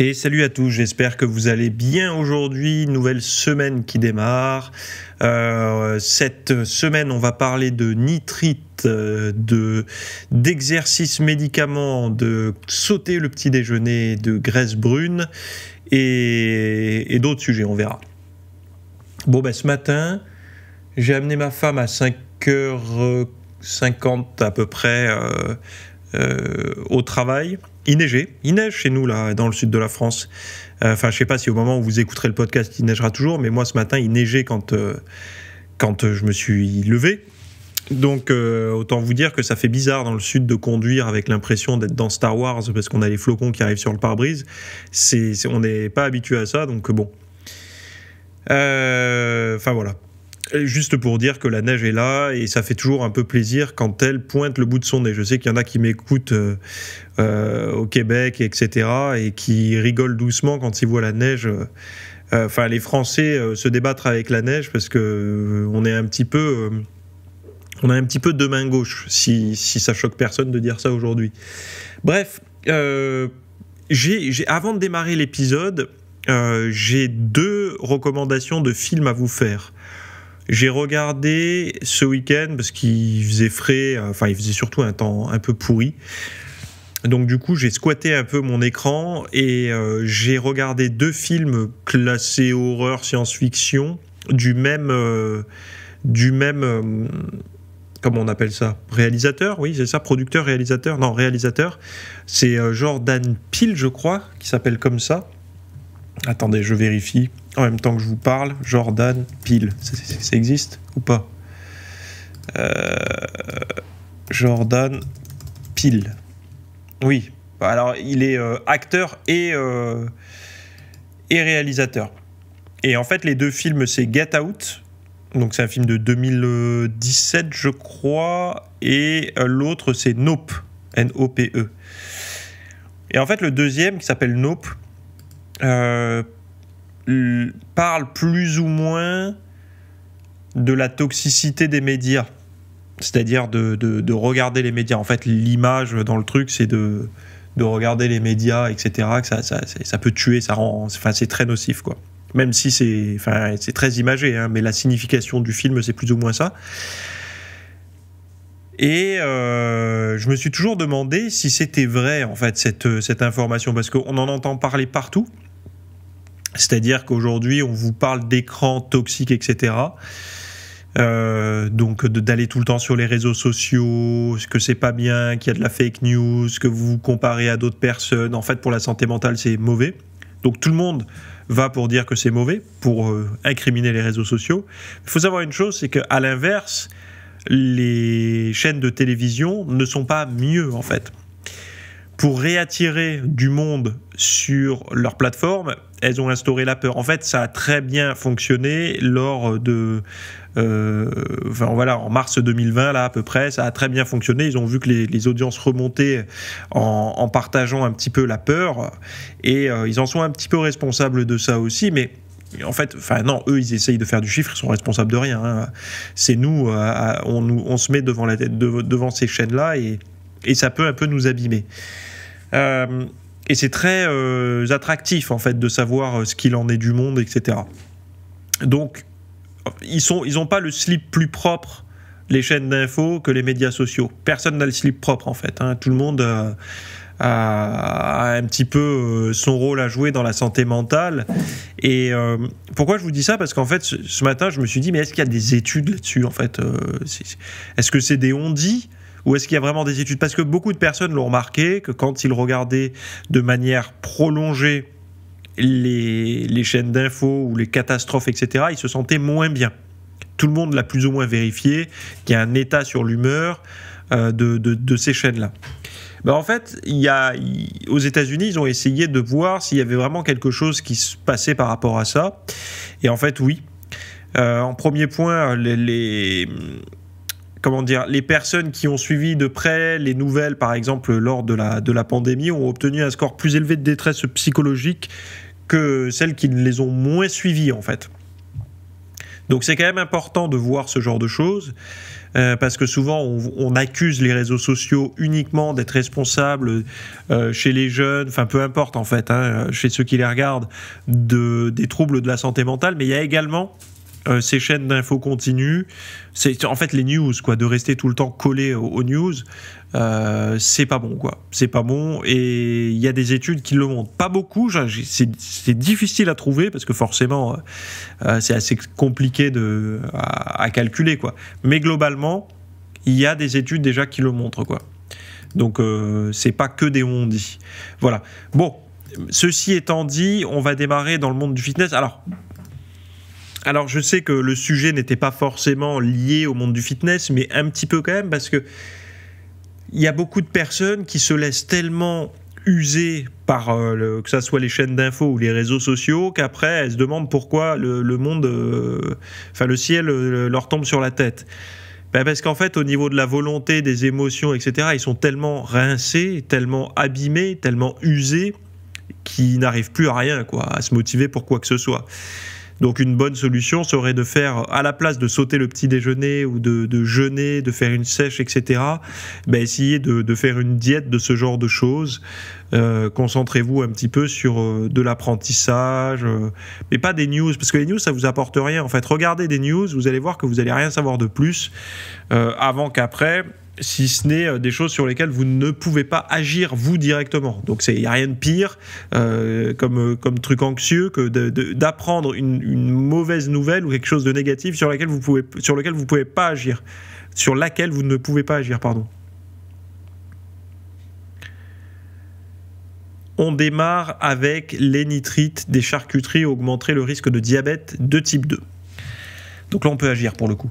Et salut à tous, j'espère que vous allez bien aujourd'hui, nouvelle semaine qui démarre. Euh, cette semaine, on va parler de nitrite, euh, de d'exercice médicaments, de sauter le petit déjeuner, de graisse brune et, d'autres sujets, on verra. Bon, ben ce matin, j'ai amené ma femme à 5h50 à peu près. Euh, euh, au travail. Il neigeait, il neige chez nous là dans le sud de la France. Euh, enfin, je sais pas si au moment où vous écouterez le podcast, il neigera toujours, mais moi ce matin, il neigeait quand euh, quand je me suis levé. Donc autant vous dire que ça fait bizarre dans le sud de conduire avec l'impression d'être dans Star Wars parce qu'on a les flocons qui arrivent sur le pare-brise. C'est, on n'est pas habitué à ça, donc bon. Enfin voilà, Juste pour dire que la neige est là et ça fait toujours un peu plaisir quand elle pointe le bout de son nez. Je sais qu'il y en a qui m'écoutent euh, euh, au Québec, etc., et qui rigolent doucement quand ils voient la neige. Euh, enfin, les Français se débattre avec la neige parce que on est un petit peu, on a un petit peu de main gauche Si, ça choque personne de dire ça aujourd'hui. Bref, j'ai, avant de démarrer l'épisode, j'ai deux recommandations de films à vous faire. J'ai regardé ce week-end parce qu'il faisait frais, enfin il faisait surtout un temps un peu pourri. Donc du coup j'ai squatté un peu mon écran et euh, j'ai regardé deux films classés horreur science-fiction du même euh, du même euh, comment on appelle ça réalisateur oui c'est ça producteur réalisateur non réalisateur c'est Jordan Peele je crois qui s'appelle comme ça attendez je vérifie en même temps que je vous parle, Jordan Peele. Ça, existe ou pas euh, Jordan Peele. Oui. Alors, il est euh, acteur et, euh, et réalisateur. Et en fait, les deux films, c'est Get Out. Donc, c'est un film de 2017, je crois. Et l'autre, c'est Nope. N-O-P-E. Et en fait, le deuxième, qui s'appelle Nope, parle plus ou moins de la toxicité des médias. C'est-à-dire de, regarder les médias. En fait, l'image dans le truc, c'est de, regarder les médias, etc. ça, peut tuer, ça rend. Enfin, c'est très nocif, quoi. Même si c'est enfin, très imagé, hein, mais la signification du film, c'est plus ou moins ça. Et euh, je me suis toujours demandé si c'était vrai, en fait, cette, cette information, parce qu'on en entend parler partout. C'est-à-dire qu'aujourd'hui, on vous parle d'écran toxiques, etc. Euh, donc d'aller tout le temps sur les réseaux sociaux, ce que c'est pas bien, qu'il y a de la fake news, que vous vous comparez à d'autres personnes. En fait, pour la santé mentale, c'est mauvais. Donc tout le monde va pour dire que c'est mauvais, pour euh, incriminer les réseaux sociaux. Il faut savoir une chose, c'est qu'à l'inverse, les chaînes de télévision ne sont pas mieux en fait pour réattirer du monde sur leur plateforme, elles ont instauré la peur. En fait, ça a très bien fonctionné lors de, euh, enfin voilà, en mars 2020 là à peu près, ça a très bien fonctionné. Ils ont vu que les, audiences remontaient en, partageant un petit peu la peur, et euh, ils en sont un petit peu responsables de ça aussi, mais en fait, enfin non, eux ils essayent de faire du chiffre, ils sont responsables de rien. Hein. C'est euh, nous, on, se met devant, la, tête, devant ces chaînes là et et ça peut un peu nous abîmer. Euh, et c'est très euh, attractif en fait de savoir euh, ce qu'il en est du monde, etc. Donc ils sont, ils n'ont pas le slip plus propre les chaînes d'infos que les médias sociaux. Personne n'a le slip propre en fait. Hein. Tout le monde a, un petit peu son rôle à jouer dans la santé mentale. Et pourquoi je vous dis ça Parce qu'en fait ce, matin je me suis dit mais est-ce qu'il y a des études là-dessus en fait Est-ce que c'est des on-dit ou est-ce qu'il y a vraiment des études Parce que beaucoup de personnes l'ont remarqué que quand ils regardaient de manière prolongée les, chaînes d'infos ou les catastrophes, etc., ils se sentaient moins bien. Tout le monde l'a plus ou moins vérifié, qu'il y a un état sur l'humeur euh, de, ces chaînes-là. Ben, en fait, il y a, aux États-Unis, ils ont essayé de voir s'il y avait vraiment quelque chose qui se passait par rapport à ça. Et en fait, oui. Euh, en premier point, les, comment dire, les personnes qui ont suivi de près les nouvelles, par exemple, lors de la, de la pandémie, ont obtenu un score plus élevé de détresse psychologique que celles qui les ont moins suivies, en fait. Donc c'est quand même important de voir ce genre de choses, euh, parce que souvent on, accuse les réseaux sociaux uniquement d'être responsables euh, chez les jeunes, enfin peu importe en fait, hein, chez ceux qui les regardent, de, des troubles de la santé mentale, mais il y a également euh, ces chaînes d'infos continues, c'est en fait les news, quoi, de rester tout le temps collé aux, news, euh, c'est pas bon, quoi. C'est pas bon, et il y a des études qui le montrent. Pas beaucoup, c'est difficile à trouver parce que forcément, euh, c'est assez compliqué de, à, calculer, quoi. Mais globalement, il y a des études déjà qui le montrent, quoi. Donc, c'est pas que des on dit. Voilà. Bon, ceci étant dit, on va démarrer dans le monde du fitness. Alors, alors je sais que le sujet n'était pas forcément lié au monde du fitness, mais un petit peu quand même, parce que il y a beaucoup de personnes qui se laissent tellement user par euh, que ce soit les chaînes d'infos ou les réseaux sociaux qu'après elles se demandent pourquoi le, monde, euh, le ciel euh, leur tombe sur la tête. Ben, parce qu'en fait au niveau de la volonté, des émotions, etc., ils sont tellement rincés, tellement abîmés, tellement usés qu'ils n'arrivent plus à rien, à se motiver pour quoi que ce soit. Donc une bonne solution serait de faire, à la place de sauter le petit déjeuner ou de, jeûner, de faire une sèche, etc., bah essayer de, faire une diète de ce genre de choses. Euh, concentrez-vous un petit peu sur euh, de l'apprentissage, euh, mais pas des news, parce que les news, ça vous apporte rien. En fait, regardez des news, vous allez voir que vous allez rien savoir de plus avant qu'après si ce n'est euh, des choses sur lesquelles vous ne pouvez pas agir vous directement. Donc il n'y a rien de pire euh, comme, euh, comme truc anxieux que d'apprendre une, mauvaise nouvelle ou quelque chose de négatif sur, laquelle vous pouvez, sur lequel vous ne pouvez pas agir. Sur laquelle vous ne pouvez pas agir, pardon. On démarre avec les nitrites des charcuteries augmenter le risque de diabète de type 2. Donc là, on peut agir pour le coup.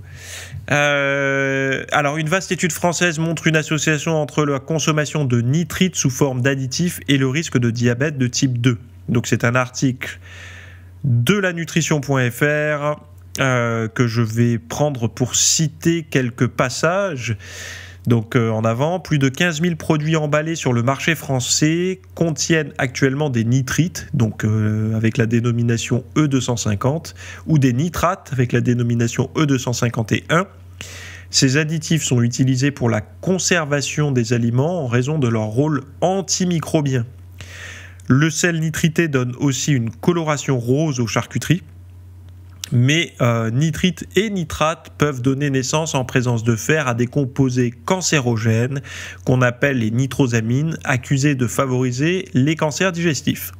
Euh, alors, une vaste étude française montre une association entre la consommation de nitrite sous forme d'additif et le risque de diabète de type 2. Donc, c'est un article de la nutrition.fr euh, que je vais prendre pour citer quelques passages. Donc euh, en avant, plus de 15 000 produits emballés sur le marché français contiennent actuellement des nitrites, donc euh, avec la dénomination E250, ou des nitrates avec la dénomination E251. Ces additifs sont utilisés pour la conservation des aliments en raison de leur rôle antimicrobien. Le sel nitrité donne aussi une coloration rose aux charcuteries mais euh, nitrite et nitrate peuvent donner naissance en présence de fer à des composés cancérogènes qu'on appelle les nitrosamines, accusés de favoriser les cancers digestifs.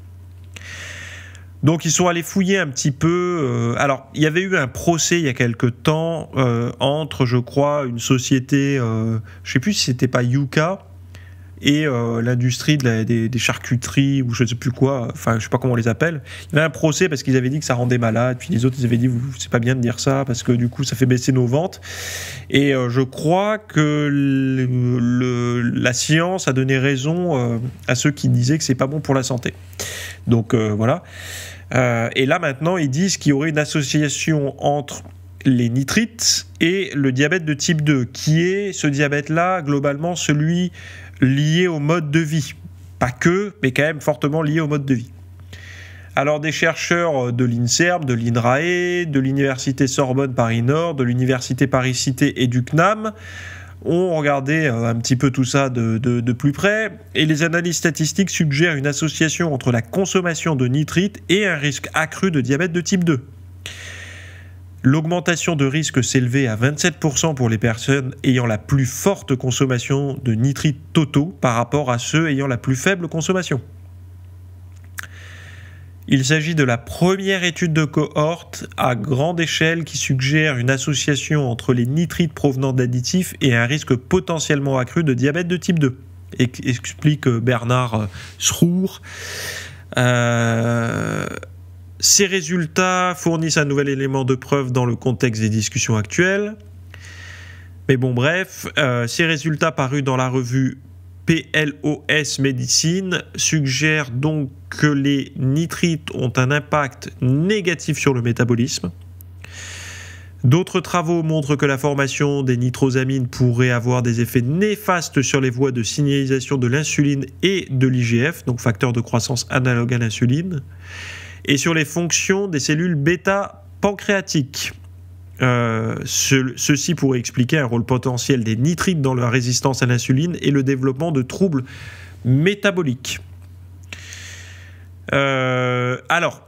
Donc ils sont allés fouiller un petit peu. Euh, alors il y avait eu un procès il y a quelque temps euh, entre, je crois, une société, je ne sais plus si n'était pas Yuka, et euh, l'industrie de des, charcuteries ou je ne sais plus quoi, enfin je ne sais pas comment on les appelle. Il y avait un procès parce qu'ils avaient dit que ça rendait malade, puis les autres ils avaient dit c'est pas bien de dire ça parce que du coup ça fait baisser nos ventes. Et euh, je crois que la science a donné raison euh, à ceux qui disaient que c'est pas bon pour la santé. Donc voilà. et là maintenant ils disent qu'il y aurait une association entre les nitrites et le diabète de type 2, qui est ce diabète-là, globalement, celui lié au mode de vie. Pas que, mais quand même fortement lié au mode de vie. Alors des chercheurs euh, de l'INSERB, de l'INRAE, de l'Université Sorbonne Paris-Nord, de l'Université Paris-Cité et du CNAM ont regardé euh, un petit peu tout ça de, de, plus près, et les analyses statistiques suggèrent une association entre la consommation de nitrite et un risque accru de diabète de type 2. L'augmentation de risque s'élevait à 27% pour les personnes ayant la plus forte consommation de nitrites totaux par rapport à ceux ayant la plus faible consommation. Il s'agit de la première étude de cohorte à grande échelle qui suggère une association entre les nitrites provenant d'additifs et un risque potentiellement accru de diabète de type 2, explique Bernard Srour. Euh, ces résultats fournissent un nouvel élément de preuve dans le contexte des discussions actuelles. Mais bon, bref, ces euh, résultats parus dans la revue PLOS Médecine suggèrent donc que les nitrites ont un impact négatif sur le métabolisme. D'autres travaux montrent que la formation des nitrosamines pourrait avoir des effets néfastes sur les voies de signalisation de l'insuline et de l'IGF, donc facteur de croissance analogue à l'insuline et sur les fonctions des cellules bêta pancréatiques. Euh, ceci pourrait expliquer un rôle potentiel des nitrites dans la résistance à l'insuline et le développement de troubles métaboliques. Euh, alors,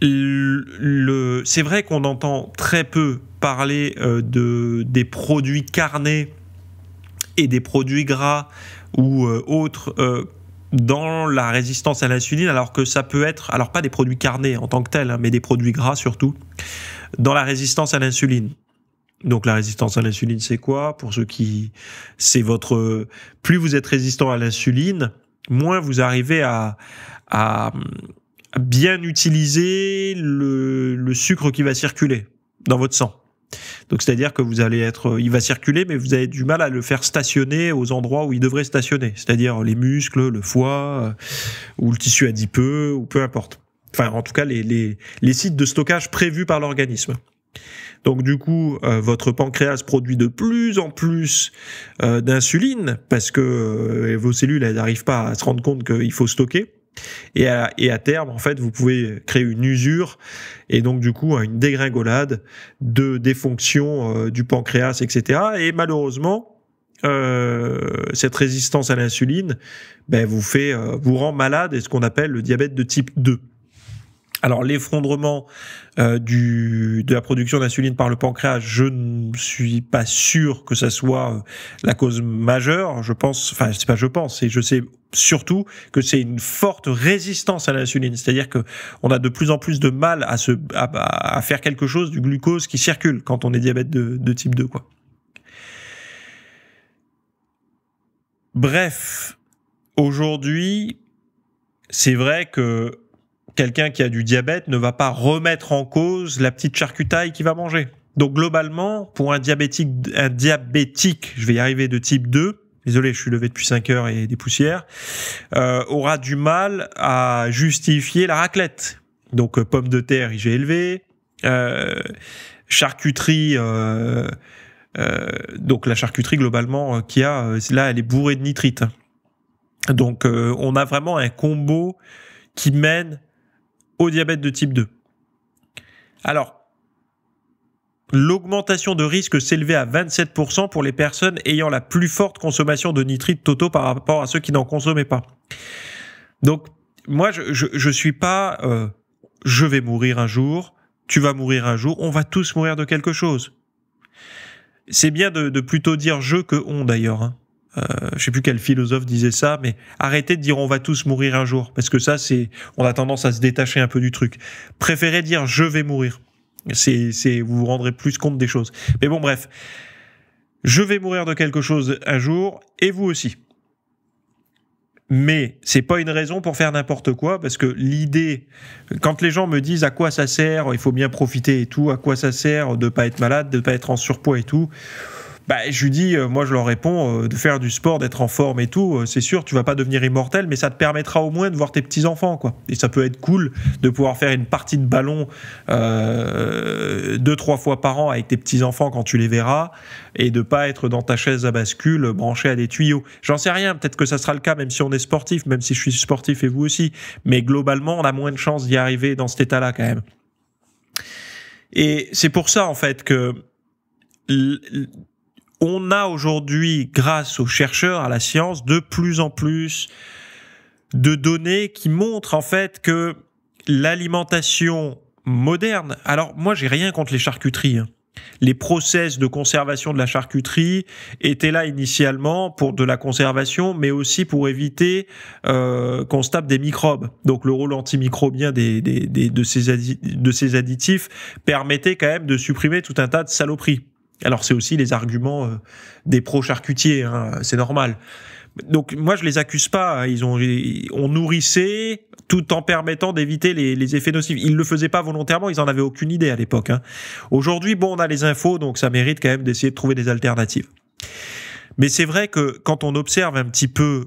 c'est vrai qu'on entend très peu parler euh, de, des produits carnés et des produits gras ou autres dans la résistance à l'insuline, alors que ça peut être, alors pas des produits carnés en tant que tels, hein, mais des produits gras surtout, dans la résistance à l'insuline. Donc la résistance à l'insuline, c'est quoi Pour ceux qui, c'est votre, plus vous êtes résistant à l'insuline, moins vous arrivez à, bien utiliser le sucre qui va circuler dans votre sang. Donc c'est-à-dire que vous allez être, il va circuler, mais vous avez du mal à le faire stationner aux endroits où il devrait stationner, c'est-à-dire les muscles, le foie, euh, ou le tissu adipeux, ou peu importe. Enfin, en tout cas, les, sites de stockage prévus par l'organisme. Donc du coup, euh, votre pancréas produit de plus en plus euh, d'insuline parce que vos cellules n'arrivent pas à se rendre compte qu'il faut stocker. Et à, terme, en fait, vous pouvez créer une usure et donc du coup une dégringolade de, des fonctions euh, du pancréas, etc. Et malheureusement, euh, cette résistance à l'insuline ben, vous, fait, euh, vous rend malade et ce qu'on appelle le diabète de type 2. Alors l'effondrement euh, de la production d'insuline par le pancréas, je ne suis pas sûr que ça soit euh, la cause majeure. Je pense, enfin c'est pas je pense, et je sais surtout que c'est une forte résistance à l'insuline, c'est-à-dire que on a de plus en plus de mal à faire quelque chose du glucose qui circule quand on est diabète de, de type 2 quoi. Bref, aujourd'hui, c'est vrai que quelqu'un qui a du diabète ne va pas remettre en cause la petite charcutaille qu'il va manger. Donc globalement, pour un diabétique, un diabétique, je vais y arriver de type 2, désolé, je suis levé depuis 5 heures et des poussières, euh, aura du mal à justifier la raclette. Donc euh, pommes de terre IG élevé, euh, charcuterie, euh, donc la charcuterie globalement qui a, là elle est bourrée de nitrite. Donc on a vraiment un combo qui mène au diabète de type 2. Alors, l'augmentation de risque s'élevait à 27% pour les personnes ayant la plus forte consommation de nitrites totaux par rapport à ceux qui n'en consommaient pas. Donc, moi, je, ne suis pas euh, je vais mourir un jour, tu vas mourir un jour, on va tous mourir de quelque chose. C'est bien de, plutôt dire je que on d'ailleurs. Hein. Euh, je ne sais plus quel philosophe disait ça, mais arrêtez de dire on va tous mourir un jour, parce que ça, c'est, on a tendance à se détacher un peu du truc. Préférez dire je vais mourir. C'est, c'est, vous vous rendrez plus compte des choses. Mais bon, bref, je vais mourir de quelque chose un jour, et vous aussi. Mais c'est pas une raison pour faire n'importe quoi, parce que l'idée, quand les gens me disent à quoi ça sert, il faut bien profiter et tout, à quoi ça sert de pas être malade, de ne pas être en surpoids et tout, bah, je lui dis, euh, moi je leur réponds, euh, de faire du sport, d'être en forme et tout, euh, c'est sûr, tu vas pas devenir immortel, mais ça te permettra au moins de voir tes petits-enfants, quoi. Et ça peut être cool de pouvoir faire une partie de ballon deux, trois fois par an avec tes petits-enfants quand tu les verras, et de pas être dans ta chaise à bascule, branché à des tuyaux. J'en sais rien, peut-être que ça sera le cas, même si on est sportif, même si je suis sportif et vous aussi. Mais globalement, on a moins de chances d'y arriver dans cet état-là, quand même. Et c'est pour ça, en fait, que on a aujourd'hui, grâce aux chercheurs, à la science, de plus en plus de données qui montrent en fait que l'alimentation moderne, alors moi j'ai rien contre les charcuteries. Hein. Les process de conservation de la charcuterie étaient là initialement pour de la conservation, mais aussi pour éviter euh, qu'on se tape des microbes. Donc le rôle antimicrobien des, de, ces de ces additifs permettait quand même de supprimer tout un tas de saloperies. Alors c'est aussi les arguments euh, des pro-charcutiers, hein, c'est normal. Donc moi je les accuse pas, hein. ils ont on nourrissait tout en permettant d'éviter les, effets nocifs. Ils le faisaient pas volontairement, ils en avaient aucune idée à l'époque. Hein. Aujourd'hui bon on a les infos donc ça mérite quand même d'essayer de trouver des alternatives. Mais c'est vrai que quand on observe un petit peu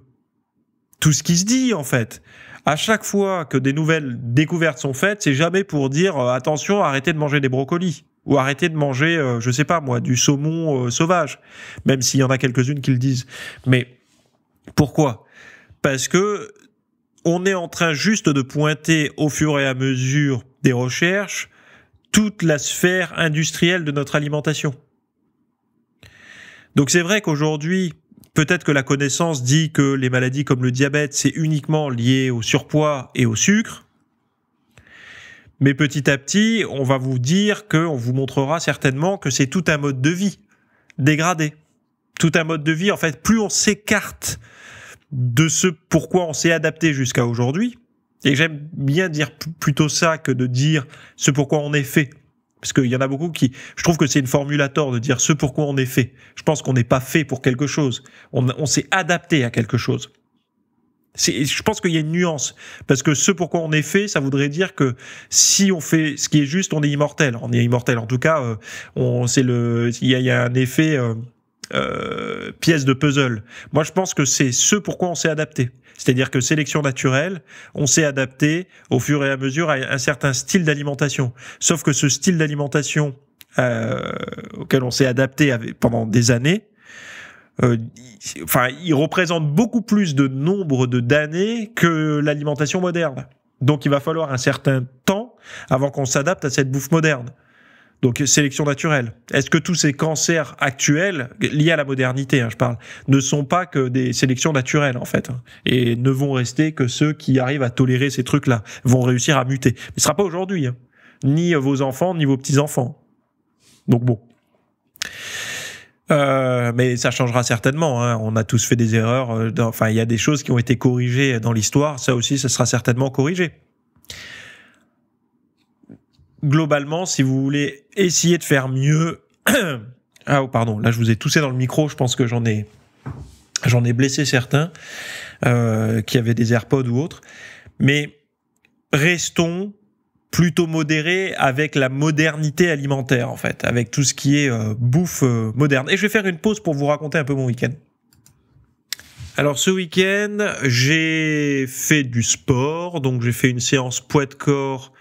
tout ce qui se dit en fait, à chaque fois que des nouvelles découvertes sont faites, c'est jamais pour dire euh, attention arrêtez de manger des brocolis ou arrêter de manger, euh, je sais pas moi, du saumon euh, sauvage, même s'il y en a quelques-unes qui le disent. Mais pourquoi Parce que on est en train juste de pointer au fur et à mesure des recherches toute la sphère industrielle de notre alimentation. Donc c'est vrai qu'aujourd'hui, peut-être que la connaissance dit que les maladies comme le diabète, c'est uniquement lié au surpoids et au sucre, mais petit à petit, on va vous dire qu'on vous montrera certainement que c'est tout un mode de vie dégradé. Tout un mode de vie, en fait, plus on s'écarte de ce pourquoi on s'est adapté jusqu'à aujourd'hui, et j'aime bien dire plutôt ça que de dire ce pourquoi on est fait. Parce qu'il y en a beaucoup qui, je trouve que c'est une formule tort de dire ce pourquoi on est fait. Je pense qu'on n'est pas fait pour quelque chose. on s'est adapté à quelque chose je pense qu'il y a une nuance parce que ce pourquoi on est fait, ça voudrait dire que si on fait ce qui est juste, on est immortel. On est immortel. En tout cas, euh, on c'est le il y a, y un effet euh, euh, pièce de puzzle. Moi, je pense que c'est ce pourquoi on s'est adapté. C'est-à-dire que sélection naturelle, on s'est adapté au fur et à mesure à un certain style d'alimentation. Sauf que ce style d'alimentation auquel on s'est adapté pendant des années, euh, il, il représente beaucoup plus de nombre de damnés que l'alimentation moderne. Donc il va falloir un certain temps avant qu'on s'adapte à cette bouffe moderne. Donc sélection naturelle. Est-ce que tous ces cancers actuels, liés à la modernité, hein, je parle, ne sont pas que des sélections naturelles en fait, hein, et ne vont rester que ceux qui arrivent à tolérer ces trucs-là, vont réussir à muter. Mais ce sera pas aujourd'hui, hein. ni vos enfants, ni vos petits-enfants. Donc bon. Euh, mais ça changera certainement. Hein. On a tous fait des erreurs. Euh, enfin, il y a des choses qui ont été corrigées dans l'histoire. Ça aussi, ça sera certainement corrigé. Globalement, si vous voulez essayer de faire mieux. ah, oh, pardon, là, je vous ai toussé dans le micro. Je pense que j'en ai, j'en ai blessé certains euh, qui avaient des AirPods ou autres. Mais restons plutôt modéré avec la modernité alimentaire en fait, avec tout ce qui est euh, bouffe euh, moderne. Et je vais faire une pause pour vous raconter un peu mon week-end. Alors ce week-end, j'ai fait du sport, donc j'ai fait une séance poids de corps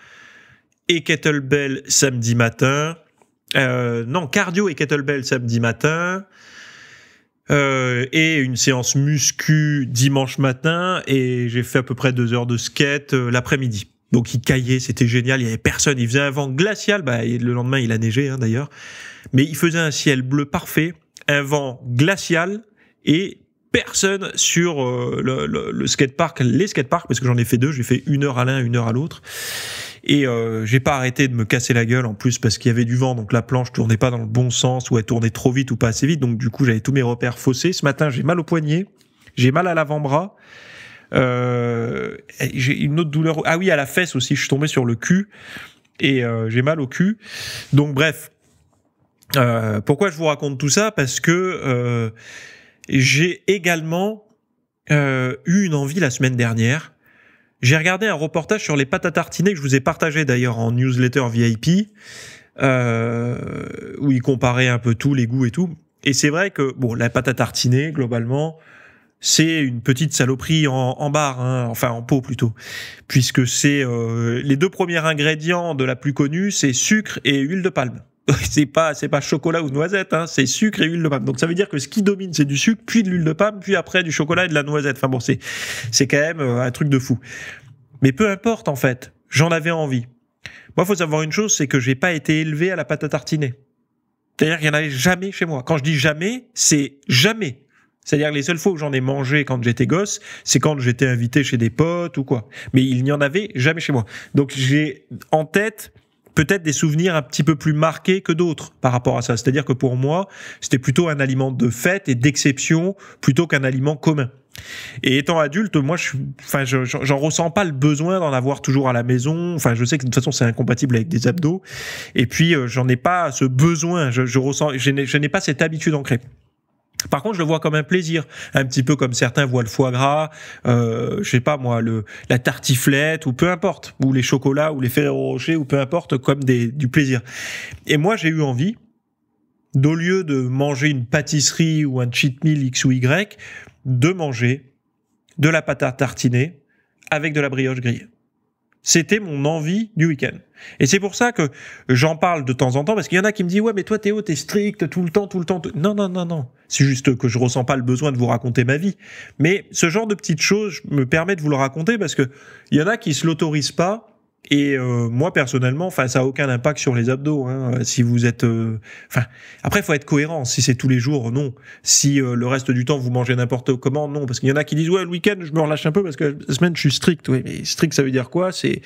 et kettlebell samedi matin. Euh, non, cardio et kettlebell samedi matin. et une séance muscu dimanche matin et j'ai fait à peu près deux heures de skate l'après-midi. Donc il caillait, c'était génial, il y avait personne, il faisait un vent glacial, bah, le lendemain il a neigé hein, d'ailleurs, mais il faisait un ciel bleu parfait, un vent glacial et personne sur euh, le, le, le skatepark, les skateparks, parce que j'en ai fait deux, j'ai fait une heure à l'un, une heure à l'autre. Et euh, j'ai pas arrêté de me casser la gueule en plus parce qu'il y avait du vent, donc la planche tournait pas dans le bon sens ou elle tournait trop vite ou pas assez vite. Donc du coup, j'avais tous mes repères faussés. Ce matin, j'ai mal au poignet, j'ai mal à l'avant-bras. Euh, j'ai une autre douleur. Ah oui, à la fesse aussi, je suis tombé sur le cul et euh, j'ai mal au cul. Donc bref, euh, pourquoi je vous raconte tout ça Parce que j'ai également eu une envie la semaine dernière. J'ai regardé un reportage sur les pâtes à tartiner que je vous ai partagé d'ailleurs en newsletter VIP, où il comparait un peu tous les goûts et tout. Et c'est vrai que bon, la pâte à tartiner, globalement, c'est une petite saloperie en, en barre, hein, enfin en pot plutôt, puisque c'est euh, les deux premiers ingrédients de la plus connue, c'est sucre et huile de palme. c'est pas c'est pas chocolat ou noisette, hein, c'est sucre et huile de palme. Donc ça veut dire que ce qui domine, c'est du sucre, puis de l'huile de palme, puis après du chocolat et de la noisette. Enfin bon, c'est c'est quand même euh, un truc de fou. Mais peu importe en fait, j'en avais envie. Moi, faut savoir une chose, c'est que je j'ai pas été élevé à la pâte à tartiner. C'est-à-dire qu'il n'y en avait jamais chez moi. Quand je dis jamais, c'est jamais. C'est-à-dire les seules fois où j'en ai mangé quand j'étais gosse, c'est quand j'étais invité chez des potes ou quoi. Mais il n'y en avait jamais chez moi. Donc j'ai en tête peut-être des souvenirs un petit peu plus marqués que d'autres par rapport à ça. C'est-à-dire que pour moi, c'était plutôt un aliment de fête et d'exception plutôt qu'un aliment commun. Et étant adulte, moi, je, enfin, j'en ressens pas le besoin d'en avoir toujours à la maison. Enfin, je sais que de toute façon, c'est incompatible avec des abdos. Et puis, euh, j'en ai pas ce besoin. Je, je ressens, je n'ai pas cette habitude ancrée. Par contre, je le vois comme un plaisir, un petit peu comme certains voient le foie gras, euh, je sais pas moi, le, la tartiflette ou peu importe, ou les chocolats ou les Ferrero Rocher ou peu importe, comme du plaisir. Et moi, j'ai eu envie, d'au lieu de manger une pâtisserie ou un cheat meal X ou Y, de manger de la pâte tartinée avec de la brioche grillée. C'était mon envie du week-end. Et c'est pour ça que j'en parle de temps en temps, parce qu'il y en a qui me disent, ouais, mais toi, Théo, t'es strict tout le temps, tout le temps. Non, non, non, non. C'est juste que je ressens pas le besoin de vous raconter ma vie. Mais ce genre de petites choses, me permet de vous le raconter parce que il y en a qui se l'autorisent pas et euh, moi personnellement, enfin ça a aucun impact sur les abdos. Hein. Euh, si vous êtes, euh, enfin après faut être cohérent. Si c'est tous les jours, non. Si le reste du temps vous mangez n'importe comment, non. Parce qu'il y en a qui disent ouais le week-end je me relâche un peu parce que la semaine je suis strict. Oui, mais strict ça veut dire quoi C'est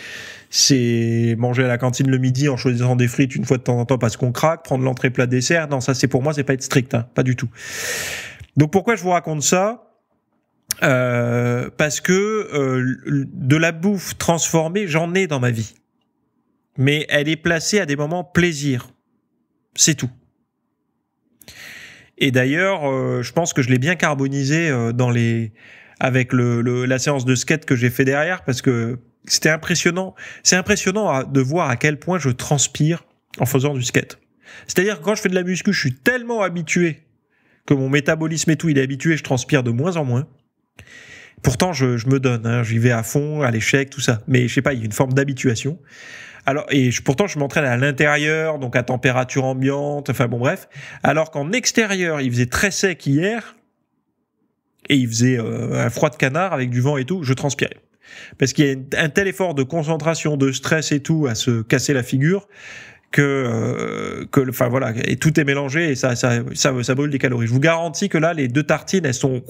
c'est manger à la cantine le midi en choisissant des frites une fois de temps en temps parce qu'on craque, prendre l'entrée plat dessert. Non ça c'est pour moi c'est pas être strict, hein. pas du tout. Donc pourquoi je vous raconte ça euh, parce que euh, de la bouffe transformée, j'en ai dans ma vie. Mais elle est placée à des moments plaisir. C'est tout. Et d'ailleurs, euh, je pense que je l'ai bien carbonisé dans les avec le, la séance de skate que j'ai fait derrière parce que c'était impressionnant. C'est impressionnant de voir à quel point je transpire en faisant du skate. C'est-à-dire que quand je fais de la muscu, je suis tellement habitué que mon métabolisme et tout, il est habitué, je transpire de moins en moins. Pourtant, je, me donne, hein, j'y vais à fond, à l'échec, tout ça. Mais je sais pas, il y a une forme d'habituation. Alors, et pourtant, je m'entraîne à l'intérieur, donc à température ambiante, enfin bon, bref. Alors qu'en extérieur, il faisait très sec hier, et il faisait euh, un froid de canard avec du vent et tout, je transpirais. Parce qu'il y a un tel effort de concentration, de stress et tout à se casser la figure que, euh, que enfin voilà, et tout est mélangé et ça, ça, ça, ça, brûle des calories. Je vous garantis que là, les deux tartines, elles sont,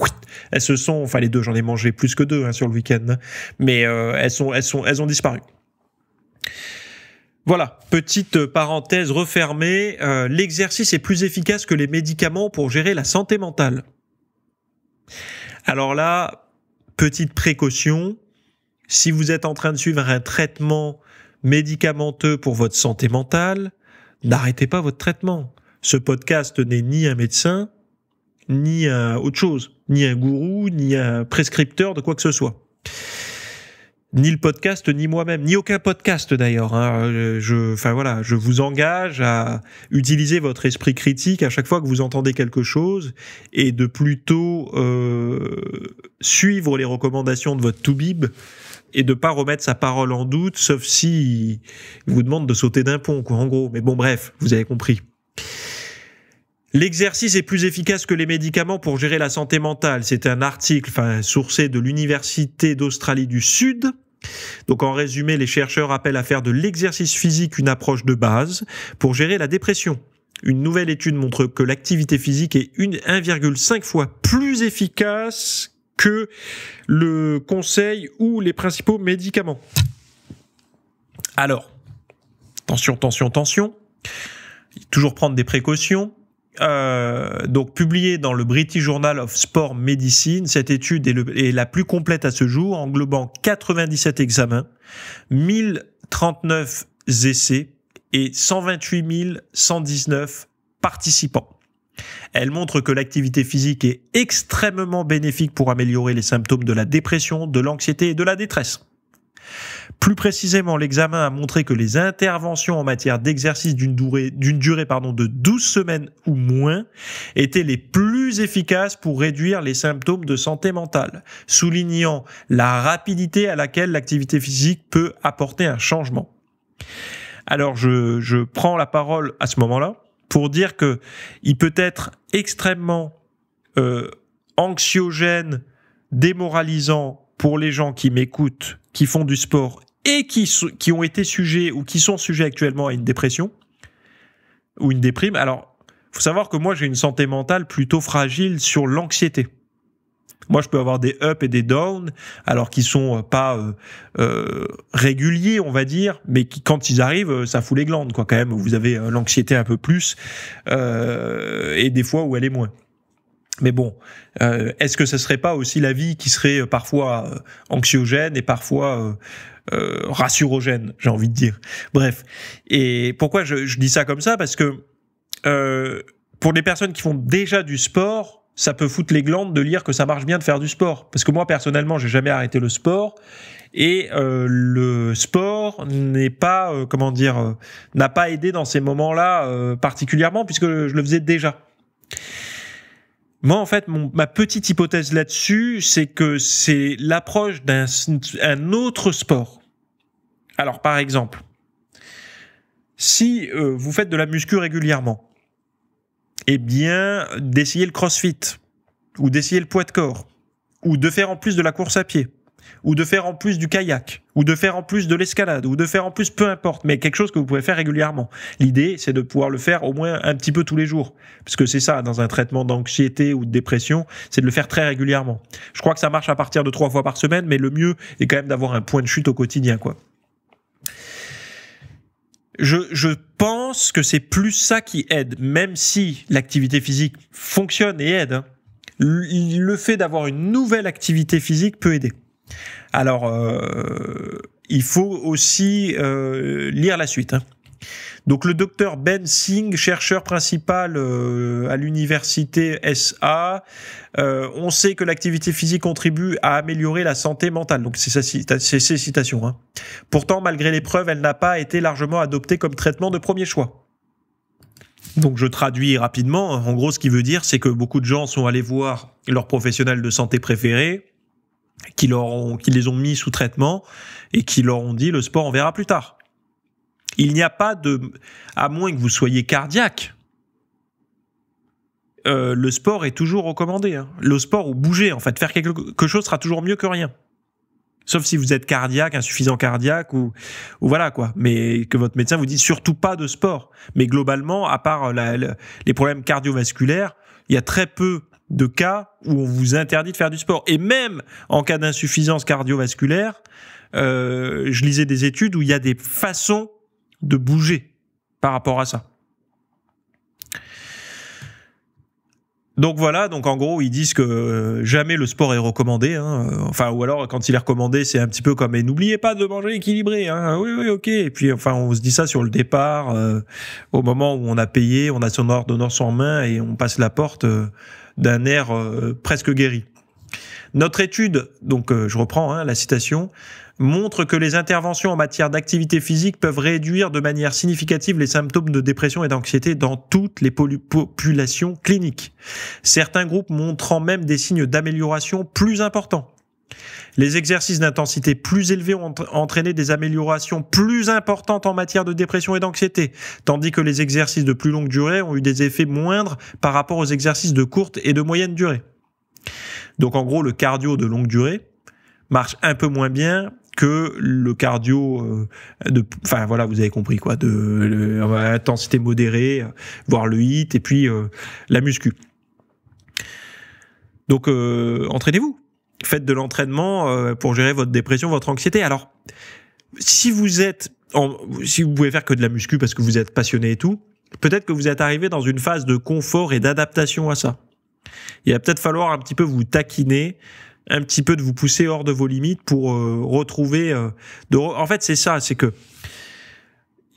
elles se sont, enfin les deux, j'en ai mangé plus que deux hein, sur le week-end, mais euh, elles sont, elles sont, elles ont disparu. Voilà, petite parenthèse refermée. Euh, l'exercice est plus efficace que les médicaments pour gérer la santé mentale. Alors là, petite précaution. Si vous êtes en train de suivre un traitement médicamenteux pour votre santé mentale, n'arrêtez pas votre traitement. Ce podcast n'est ni un médecin, ni un autre chose, ni un gourou, ni un prescripteur de quoi que ce soit. Ni le podcast, ni moi-même, ni aucun podcast d'ailleurs. Hein. Je, enfin voilà, je vous engage à utiliser votre esprit critique à chaque fois que vous entendez quelque chose et de plutôt euh, suivre les recommandations de votre toubib et de pas remettre sa parole en doute, sauf si vous demande de sauter d'un pont, quoi, en gros. Mais bon, bref, vous avez compris. L'exercice est plus efficace que les médicaments pour gérer la santé mentale. C'est un article, enfin, sourcé de l'Université d'Australie du Sud. Donc en résumé, les chercheurs appellent à faire de l'exercice physique une approche de base pour gérer la dépression. Une nouvelle étude montre que l'activité physique est 1,5 fois plus efficace que le conseil ou les principaux médicaments. Alors, attention, attention, attention, Toujours prendre des précautions. Euh, donc publié dans le British Journal of Sport Medicine, cette étude est, la plus complète à ce jour, englobant 97 examens, 1039 essais et 128 119 participants. Elle montre que l'activité physique est extrêmement bénéfique pour améliorer les symptômes de la dépression, de l'anxiété et de la détresse. Plus précisément, l'examen a montré que les interventions en matière d'exercice d'une durée, d'une durée pardon, de 12 semaines ou moins étaient les plus efficaces pour réduire les symptômes de santé mentale, soulignant la rapidité à laquelle l'activité physique peut apporter un changement. Alors je prends la parole à ce moment-là pour dire que il peut être extrêmement euh, anxiogène, démoralisant pour les gens qui m'écoutent, qui font du sport et qui, ont été sujets ou qui sont sujets actuellement à une dépression ou une déprime. Alors, faut savoir que moi j'ai une santé mentale plutôt fragile sur l'anxiété. Moi, je peux avoir des ups et des downs, alors qu'ils sont euh, pas euh, euh, réguliers, on va dire, mais qui, quand ils arrivent, ça fout les glandes, quoi. Quand même, vous avez l'anxiété un peu plus et des fois où elle est moins. Mais bon, est-ce que ce serait pas aussi la vie qui serait parfois anxiogène et parfois rassurogène, j'ai envie de dire. Bref. Et pourquoi je dis ça comme ça Parce que pour les personnes qui font déjà du sport, ça peut foutre les glandes de lire que ça marche bien de faire du sport. Parce que moi, personnellement, j'ai jamais arrêté le sport. Et euh, le sport n'est pas, euh, comment dire, euh, n'a pas aidé dans ces moments-là particulièrement, puisque je le faisais déjà. Moi, en fait, ma petite hypothèse là-dessus, c'est que c'est l'approche d'un autre sport. Alors, par exemple, si vous faites de la muscu régulièrement, eh bien, d'essayer le crossfit, ou d'essayer le poids de corps, ou de faire en plus de la course à pied, ou de faire en plus du kayak, ou de faire en plus de l'escalade, ou de faire en plus peu importe, mais quelque chose que vous pouvez faire régulièrement. L'idée, c'est de pouvoir le faire au moins un petit peu tous les jours, parce que c'est ça, dans un traitement d'anxiété ou de dépression, c'est de le faire très régulièrement. Je crois que ça marche à partir de trois fois par semaine, mais le mieux est quand même d'avoir un point de chute au quotidien, quoi. je pense que c'est plus ça qui aide, même si l'activité physique fonctionne et aide. Hein. Le fait d'avoir une nouvelle activité physique peut aider. Alors, euh, il faut aussi euh, lire la suite. Hein. Donc le docteur Ben Singh, chercheur principal euh, à l'université SA, euh, on sait que l'activité physique contribue à améliorer la santé mentale. Donc c'est ces citations. Hein. Pourtant, malgré les preuves, elle n'a pas été largement adoptée comme traitement de premier choix. Donc je traduis rapidement. Hein. En gros, ce qui veut dire, c'est que beaucoup de gens sont allés voir leur professionnel de santé préféré, qui, leur ont, qui les ont mis sous traitement et qui leur ont dit le sport on verra plus tard. Il n'y a pas de... À moins que vous soyez cardiaque, euh, le sport est toujours recommandé. Hein. Le sport ou bouger, en fait. Faire quelque chose sera toujours mieux que rien. Sauf si vous êtes cardiaque, insuffisant cardiaque ou, voilà quoi. Mais que votre médecin vous dit surtout pas de sport. Mais globalement, à part euh, les problèmes cardiovasculaires, il y a très peu de cas où on vous interdit de faire du sport. Et même en cas d'insuffisance cardiovasculaire, euh, je lisais des études où il y a des façons de bouger par rapport à ça. Donc voilà, donc en gros, ils disent que euh, jamais le sport est recommandé. Hein. Enfin, ou alors quand il est recommandé, c'est un petit peu comme n'oubliez pas de manger équilibré. Hein. Oui, oui, ok. Et puis enfin, on se dit ça sur le départ, euh, au moment où on a payé, on a son ordonnance en main et on passe la porte euh, d'un air presque guéri. Notre étude, donc je reprends hein, la citation, montre que les interventions en matière d'activité physique peuvent réduire de manière significative les symptômes de dépression et d'anxiété dans toutes les populations cliniques. Certains groupes montrant même des signes d'amélioration plus importants. Les exercices d'intensité plus élevée ont entraîné des améliorations plus importantes en matière de dépression et d'anxiété, tandis que les exercices de plus longue durée ont eu des effets moindres par rapport aux exercices de courte et de moyenne durée. Donc en gros, le cardio de longue durée marche un peu moins bien que le cardio euh, de enfin voilà vous avez compris quoi de l'intensité modérée voire le hit et puis euh, la muscu donc euh, entraînez-vous faites de l'entraînement pour gérer votre dépression votre anxiété alors si vous êtes si vous pouvez faire que de la muscu parce que vous êtes passionné et tout peut-être que vous êtes arrivé dans une phase de confort et d'adaptation à ça il va peut-être falloir un petit peu vous taquiner un petit peu de vous pousser hors de vos limites pour euh, retrouver. Euh, en fait, c'est ça, c'est que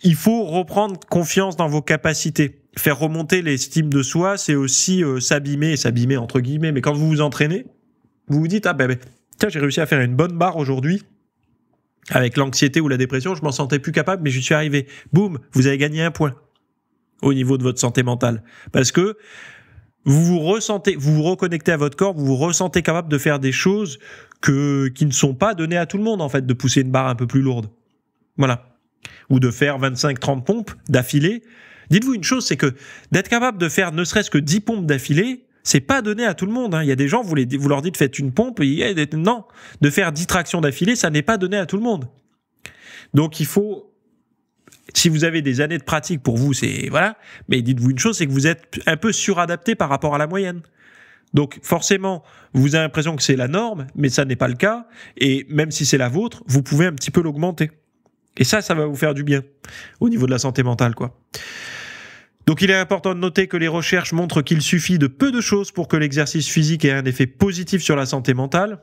il faut reprendre confiance dans vos capacités. Faire remonter l'estime de soi, c'est aussi euh, s'abîmer, s'abîmer entre guillemets. Mais quand vous vous entraînez, vous vous dites ah ben, ben tiens j'ai réussi à faire une bonne barre aujourd'hui. Avec l'anxiété ou la dépression, je m'en sentais plus capable, mais je suis arrivé. Boum, vous avez gagné un point au niveau de votre santé mentale, parce que vous vous ressentez, vous vous reconnectez à votre corps, vous vous ressentez capable de faire des choses que, qui ne sont pas données à tout le monde, en fait, de pousser une barre un peu plus lourde. Voilà. Ou de faire 25-30 pompes d'affilée. Dites-vous une chose, c'est que d'être capable de faire ne serait-ce que 10 pompes d'affilée, c'est pas donné à tout le monde. Hein. Il y a des gens, vous, les, vous leur dites faites une pompe, et, non, de faire 10 tractions d'affilée, ça n'est pas donné à tout le monde. Donc il faut si vous avez des années de pratique pour vous, c'est voilà. Mais dites-vous une chose, c'est que vous êtes un peu suradapté par rapport à la moyenne. Donc forcément, vous avez l'impression que c'est la norme, mais ça n'est pas le cas. Et même si c'est la vôtre, vous pouvez un petit peu l'augmenter. Et ça, ça va vous faire du bien au niveau de la santé mentale, quoi. Donc il est important de noter que les recherches montrent qu'il suffit de peu de choses pour que l'exercice physique ait un effet positif sur la santé mentale.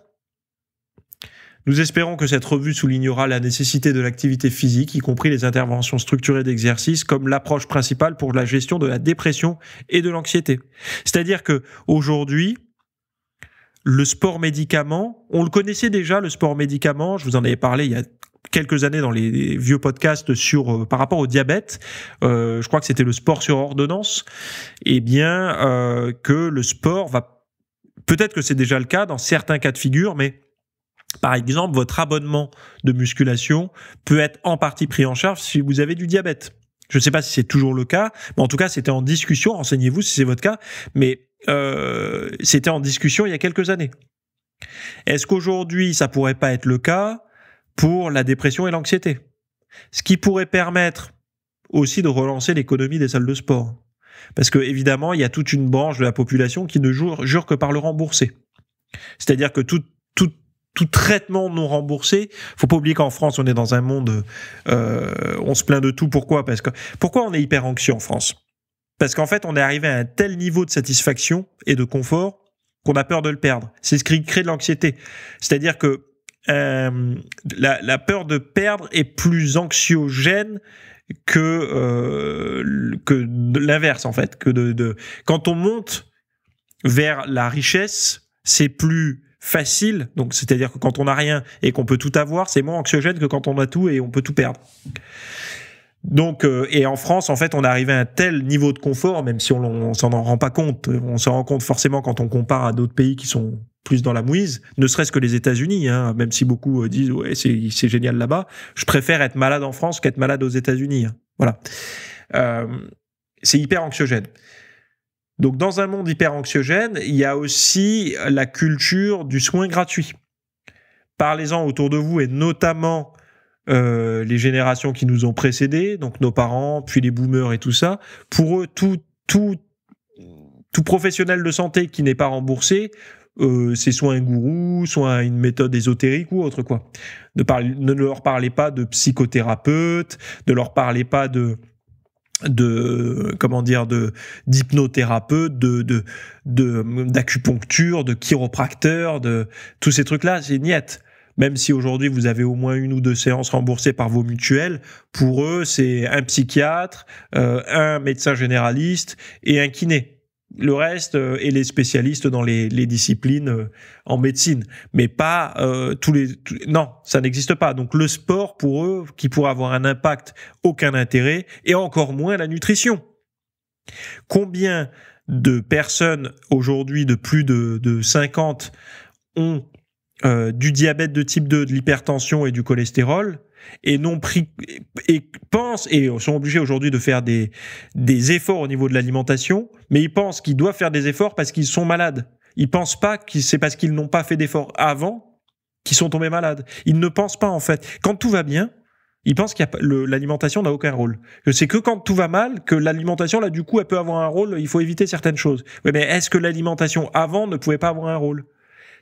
Nous espérons que cette revue soulignera la nécessité de l'activité physique, y compris les interventions structurées d'exercice, comme l'approche principale pour la gestion de la dépression et de l'anxiété. C'est-à-dire que aujourd'hui, le sport médicament, on le connaissait déjà, le sport médicament, je vous en avais parlé il y a quelques années dans les vieux podcasts sur euh, par rapport au diabète, euh, je crois que c'était le sport sur ordonnance, et eh bien euh, que le sport va peut-être que c'est déjà le cas dans certains cas de figure, mais par exemple, votre abonnement de musculation peut être en partie pris en charge si vous avez du diabète. Je ne sais pas si c'est toujours le cas, mais en tout cas, c'était en discussion. Renseignez-vous si c'est votre cas, mais euh, c'était en discussion il y a quelques années. Est-ce qu'aujourd'hui, ça pourrait pas être le cas pour la dépression et l'anxiété Ce qui pourrait permettre aussi de relancer l'économie des salles de sport. Parce que, évidemment, il y a toute une branche de la population qui ne jure, jure que par le rembourser. C'est-à-dire que tout tout traitement non remboursé. Faut pas oublier qu'en France, on est dans un monde, euh, on se plaint de tout. Pourquoi Parce que pourquoi on est hyper anxieux en France Parce qu'en fait, on est arrivé à un tel niveau de satisfaction et de confort qu'on a peur de le perdre. C'est ce qui crée de l'anxiété. C'est-à-dire que euh, la, peur de perdre est plus anxiogène que euh, que l'inverse en fait. Que de, de quand on monte vers la richesse, c'est plus facile, donc c'est-à-dire que quand on n'a rien et qu'on peut tout avoir, c'est moins anxiogène que quand on a tout et on peut tout perdre. Donc, euh, et en France, en fait, on est arrivé à un tel niveau de confort, même si on, s'en rend pas compte. On s'en rend compte forcément quand on compare à d'autres pays qui sont plus dans la mouise, ne serait-ce que les États-Unis, hein, même si beaucoup euh, disent ouais c'est génial là-bas. Je préfère être malade en France qu'être malade aux États-Unis. Hein. Voilà, euh, c'est hyper anxiogène. Donc dans un monde hyper anxiogène, il y a aussi la culture du soin gratuit. Parlez-en autour de vous et notamment euh, les générations qui nous ont précédés, donc nos parents, puis les boomers et tout ça. Pour eux, tout, tout, tout professionnel de santé qui n'est pas remboursé, euh, c'est soit un gourou, soit une méthode ésotérique ou autre quoi. Ne, ne leur parlez pas de psychothérapeute, ne leur parlez pas de de comment dire de d'hypnothérapeute de de d'acupuncture de, chiropracteur de tous ces trucs là c'est niette même si aujourd'hui vous avez au moins une ou deux séances remboursées par vos mutuelles, pour eux c'est un psychiatre, euh, un médecin généraliste et un kiné le reste est euh, et les spécialistes dans les, disciplines euh, en médecine, mais pas euh, tous les. non, ça n'existe pas. Donc le sport pour eux, qui pourrait avoir un impact, aucun intérêt, et encore moins la nutrition. Combien de personnes aujourd'hui de plus de, 50 ont du diabète de type 2, de l'hypertension et du cholestérol et non pris et pensent et sont obligés aujourd'hui de faire des efforts au niveau de l'alimentation mais ils pensent qu'ils doivent faire des efforts parce qu'ils sont malades. Ils pensent pas que c'est parce qu'ils n'ont pas fait d'efforts avant qu'ils sont tombés malades. Ils ne pensent pas en fait. Quand tout va bien, ils pensent que l'alimentation n'a aucun rôle. Que c'est que quand tout va mal que l'alimentation là du coup elle peut avoir un rôle. Il faut éviter certaines choses. mais est-ce que l'alimentation avant ne pouvait pas avoir un rôle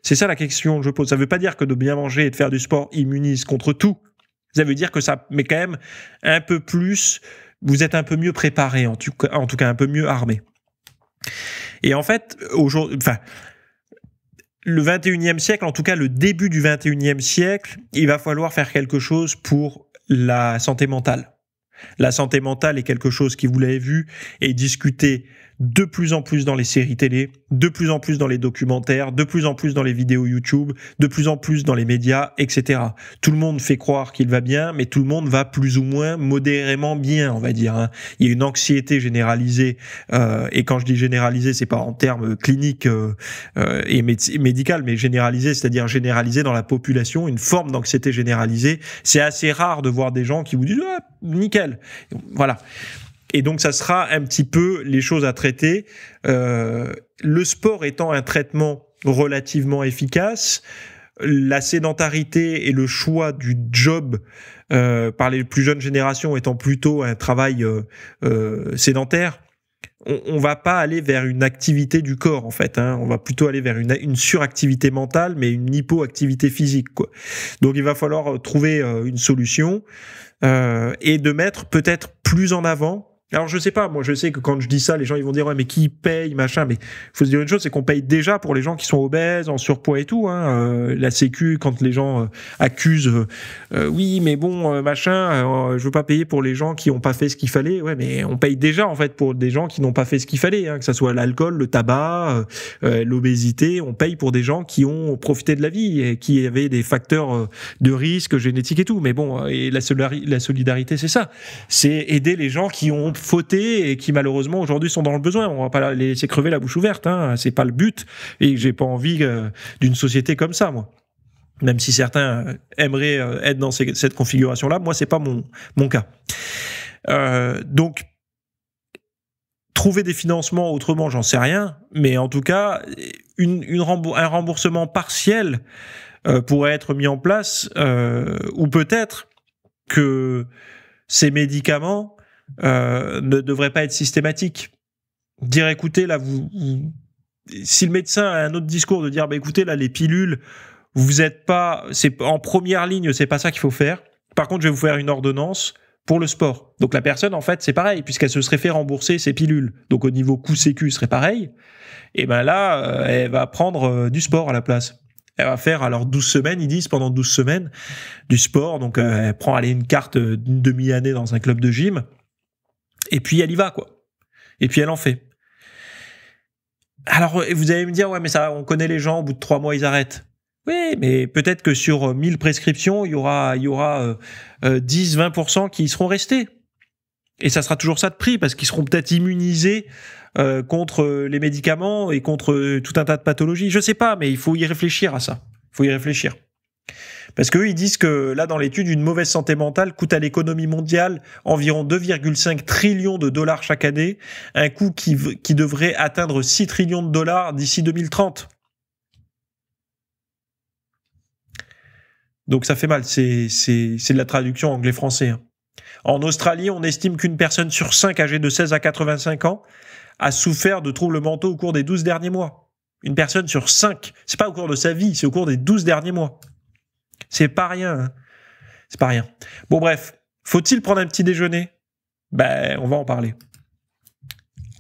C'est ça la question que je pose. Ça veut pas dire que de bien manger et de faire du sport immunise contre tout. Ça veut dire que ça met quand même un peu plus. Vous êtes un peu mieux préparé en tout cas un peu mieux armé. Et en fait, aujourd'hui, enfin, le 21e siècle, en tout cas le début du 21e siècle, il va falloir faire quelque chose pour la santé mentale. La santé mentale est quelque chose qui, vous l'avez vu, et discuté de plus en plus dans les séries télé, de plus en plus dans les documentaires, de plus en plus dans les vidéos YouTube, de plus en plus dans les médias, etc. Tout le monde fait croire qu'il va bien, mais tout le monde va plus ou moins modérément bien, on va dire. Hein. Il y a une anxiété généralisée, euh, et quand je dis généralisée, c'est pas en termes cliniques euh, euh, et médical, mais généralisée, c'est-à-dire généralisée dans la population, une forme d'anxiété généralisée. C'est assez rare de voir des gens qui vous disent ah, nickel, voilà. Et donc, ça sera un petit peu les choses à traiter. Euh, le sport étant un traitement relativement efficace, la sédentarité et le choix du job euh, par les plus jeunes générations étant plutôt un travail euh, euh sédentaire, on, ne va pas aller vers une activité du corps en fait. Hein. On va plutôt aller vers une, une suractivité mentale, mais une hypoactivité physique. Quoi. Donc il va falloir trouver euh, une solution euh, et de mettre peut-être plus en avant alors je sais pas, moi je sais que quand je dis ça, les gens ils vont dire ouais mais qui paye machin, mais faut se dire une chose, c'est qu'on paye déjà pour les gens qui sont obèses, en surpoids et tout. Hein. Euh, la Sécu quand les gens euh, accusent, euh, oui mais bon machin, je veux pas payer pour les gens qui ont pas fait ce qu'il fallait. Ouais mais on paye déjà en fait pour des gens qui n'ont pas fait ce qu'il fallait, hein, que ça soit l'alcool, le tabac, l'obésité, on paye pour des gens qui ont profité de la vie et qui avaient des facteurs de risque génétique et tout. Mais bon et la solidarité c'est ça, c'est aider les gens qui ont fautés et qui malheureusement aujourd'hui sont dans le besoin. On va pas les laisser crever la bouche ouverte, hein. c'est pas le but et j'ai pas envie euh, d'une société comme ça, moi. Même si certains euh, aimeraient euh, être dans cette configuration-là, moi c'est pas mon mon cas. donc trouver des financements autrement, j'en sais rien, mais en tout cas une, un remboursement partiel pourrait être mis en place ou peut-être que ces médicaments euh, ne devrait pas être systématique. Dire écoutez, là, vous, si le médecin a un autre discours de dire bah, écoutez, là, les pilules, vous n'êtes pas, c'est en première ligne, c'est pas ça qu'il faut faire. Par contre, je vais vous faire une ordonnance pour le sport. Donc la personne, en fait, c'est pareil, puisqu'elle se serait fait rembourser ses pilules. Donc au niveau coût sécu, serait pareil. Et ben là, euh, elle va prendre euh, du sport à la place. Elle va faire, alors 12 semaines, ils disent, pendant 12 semaines, du sport. Donc elle prend, aller une carte d'une demi-année dans un club de gym. Et puis elle y va, quoi. Et puis elle en fait. Alors, vous allez me dire, ouais, mais ça, on connaît les gens, au bout de trois mois, ils arrêtent. Oui, mais peut-être que sur 1000 euh, prescriptions, il y aura, il y aura 10, euh, 20% euh, qui y seront restés. Et ça sera toujours ça de prix, parce qu'ils seront peut-être immunisés contre les médicaments et contre tout un tas de pathologies. Je sais pas, mais il faut y réfléchir à ça. Il faut y réfléchir. Parce qu'eux, ils disent que là, dans l'étude, une mauvaise santé mentale coûte à l'économie mondiale environ 2,5 trillions de dollars chaque année, un coût qui, devrait atteindre 6 trillions de dollars d'ici 2030. Donc ça fait mal, c'est de la traduction anglais-français. Hein. En Australie, on estime qu'une personne sur 5 âgée de 16 à 85 ans a souffert de troubles mentaux au cours des 12 derniers mois. Une personne sur 5, c'est pas au cours de sa vie, c'est au cours des 12 derniers mois. C'est pas rien. Hein. C'est pas rien. Bon, bref. Faut-il prendre un petit déjeuner Ben, on va en parler.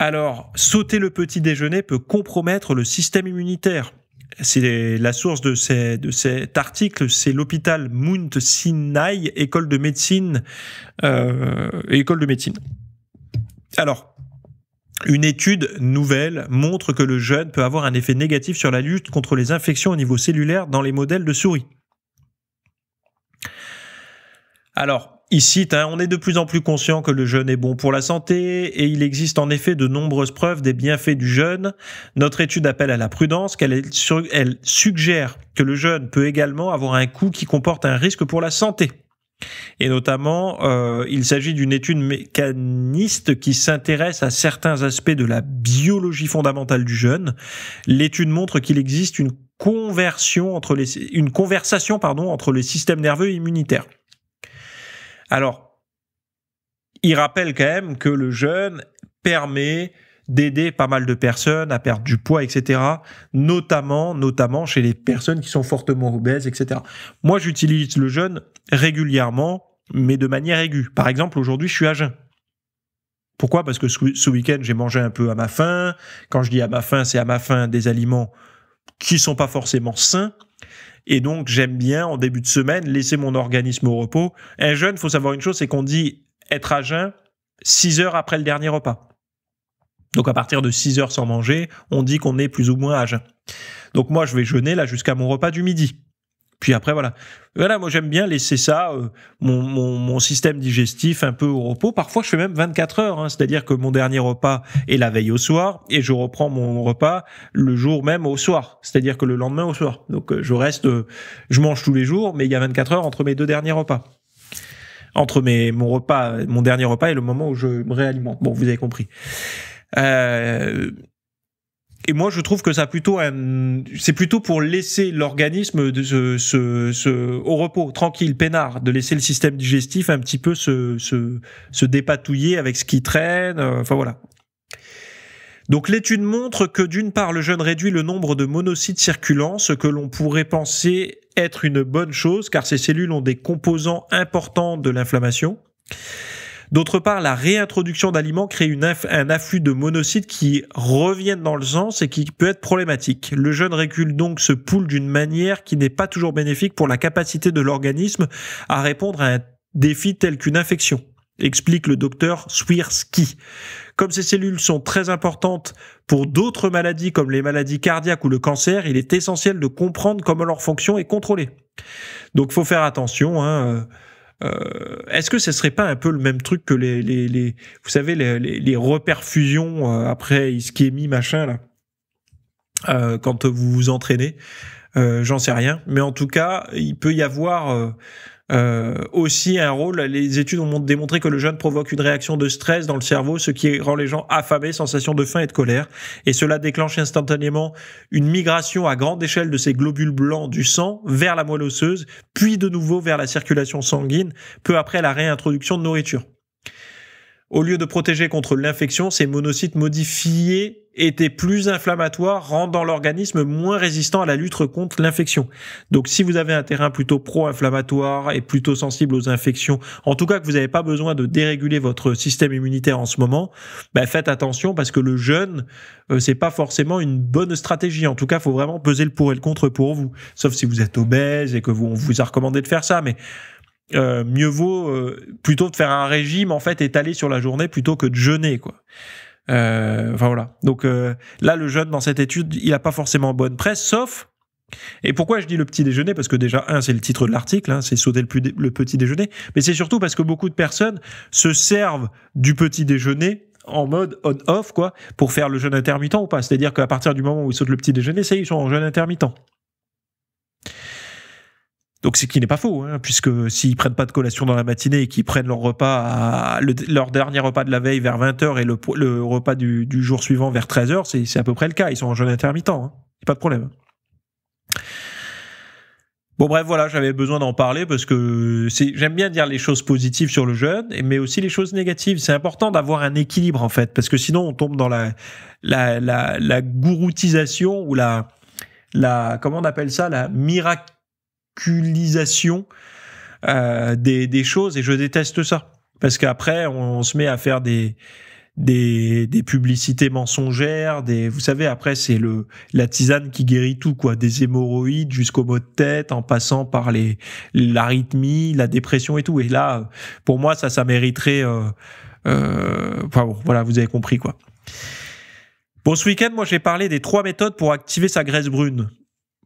Alors, sauter le petit déjeuner peut compromettre le système immunitaire. C'est la source de, cet article, c'est l'hôpital Mount Sinai, école de médecine, euh, école de médecine. Alors, une étude nouvelle montre que le jeûne peut avoir un effet négatif sur la lutte contre les infections au niveau cellulaire dans les modèles de souris. Alors, ici, hein, on est de plus en plus conscient que le jeûne est bon pour la santé et il existe en effet de nombreuses preuves des bienfaits du jeûne. Notre étude appelle à la prudence, qu'elle elle suggère que le jeûne peut également avoir un coût qui comporte un risque pour la santé. Et notamment, euh, il s'agit d'une étude mécaniste qui s'intéresse à certains aspects de la biologie fondamentale du jeûne. L'étude montre qu'il existe une conversion entre les, une conversation pardon entre les systèmes nerveux et immunitaires. Alors, il rappelle quand même que le jeûne permet d'aider pas mal de personnes à perdre du poids, etc. Notamment, notamment chez les personnes qui sont fortement obèses, etc. Moi, j'utilise le jeûne régulièrement, mais de manière aiguë. Par exemple, aujourd'hui, je suis à jeun. Pourquoi Parce que ce week-end, j'ai mangé un peu à ma faim. Quand je dis à ma faim, c'est à ma faim des aliments qui sont pas forcément sains, et donc, j'aime bien, en début de semaine, laisser mon organisme au repos. Un jeûne, faut savoir une chose, c'est qu'on dit être à jeun 6 heures après le dernier repas. Donc, à partir de 6 heures sans manger, on dit qu'on est plus ou moins à jeun. Donc, moi, je vais jeûner là jusqu'à mon repas du midi. Puis après, voilà. Voilà, moi j'aime bien laisser ça, euh, mon, système digestif un peu au repos. Parfois, je fais même 24 heures, hein. c'est-à-dire que mon dernier repas est la veille au soir et je reprends mon repas le jour même au soir, c'est-à-dire que le lendemain au soir. Donc euh, je reste, euh, je mange tous les jours, mais il y a 24 heures entre mes deux derniers repas. Entre mes, mon repas, mon dernier repas et le moment où je me réalimente. Bon, vous avez compris. Euh, et moi, je trouve que ça plutôt un... c'est plutôt pour laisser l'organisme de au repos, tranquille, peinard, de laisser le système digestif un petit peu se, se dépatouiller avec ce qui traîne. Euh, enfin voilà. Donc l'étude montre que d'une part, le jeûne réduit le nombre de monocytes circulants, ce que l'on pourrait penser être une bonne chose, car ces cellules ont des composants importants de l'inflammation. D'autre part, la réintroduction d'aliments crée un afflux de monocytes qui reviennent dans le sang et qui peut être problématique. Le jeune recule donc ce pool d'une manière qui n'est pas toujours bénéfique pour la capacité de l'organisme à répondre à un défi tel qu'une infection explique le docteur Swirsky. Comme ces cellules sont très importantes pour d'autres maladies comme les maladies cardiaques ou le cancer, il est essentiel de comprendre comment leur fonction est contrôlée. Donc faut faire attention, hein, euh, euh, est-ce que ce serait pas un peu le même truc que les, les, vous savez, les, les reperfusions euh, après ischémie, machin, là, euh, quand vous vous entraînez euh, J'en sais rien. Mais en tout cas, il peut y avoir euh, euh, aussi un rôle. Les études ont démontré que le jeûne provoque une réaction de stress dans le cerveau, ce qui rend les gens affamés, sensation de faim et de colère. Et cela déclenche instantanément une migration à grande échelle de ces globules blancs du sang vers la moelle osseuse, puis de nouveau vers la circulation sanguine, peu après la réintroduction de nourriture. Au lieu de protéger contre l'infection, ces monocytes modifiés étaient plus inflammatoires, rendant l'organisme moins résistant à la lutte contre l'infection. Donc si vous avez un terrain plutôt pro-inflammatoire et plutôt sensible aux infections, en tout cas que vous n'avez pas besoin de déréguler votre système immunitaire en ce moment, ben faites attention parce que le jeûne, euh, c'est pas forcément une bonne stratégie. En tout cas, faut vraiment peser le pour et le contre pour vous. Sauf si vous êtes obèse et que vous, vous a recommandé de faire ça, mais euh, mieux vaut euh, plutôt de faire un régime en fait étalé sur la journée plutôt que de jeûner quoi. Euh, enfin voilà. Donc là, le jeûne dans cette étude, il a pas forcément bonne presse, sauf. Et pourquoi je dis le petit déjeuner Parce que déjà, un, c'est le titre de l'article, hein, c'est sauter le, petit déjeuner, mais c'est surtout parce que beaucoup de personnes se servent du petit déjeuner en mode on-off, quoi, pour faire le jeûne intermittent ou pas. C'est-à-dire qu'à partir du moment où ils sautent le petit déjeuner, ça ils sont en jeûne intermittent. Donc c'est qui n'est pas faux, hein, puisque s'ils prennent pas de collation dans la matinée et qu'ils prennent leur repas, à, leur dernier repas de la veille vers 20h et le, le repas du, du, jour suivant vers 13h, c'est à peu près le cas. Ils sont en jeûne intermittent, hein. pas de problème. Bon bref, voilà, j'avais besoin d'en parler parce que j'aime bien dire les choses positives sur le jeûne, mais aussi les choses négatives. C'est important d'avoir un équilibre en fait, parce que sinon on tombe dans la, la, la, la gouroutisation ou la, la, comment on appelle ça, la miracle euh, des, des, choses et je déteste ça. Parce qu'après, on, se met à faire des, des, des, publicités mensongères, des, vous savez, après, c'est le, la tisane qui guérit tout, quoi, des hémorroïdes jusqu'au mot de tête, en passant par les, l'arythmie, la dépression et tout. Et là, pour moi, ça, ça mériterait, euh, euh enfin bon, voilà, vous avez compris, quoi. Bon, ce week-end, moi, j'ai parlé des trois méthodes pour activer sa graisse brune.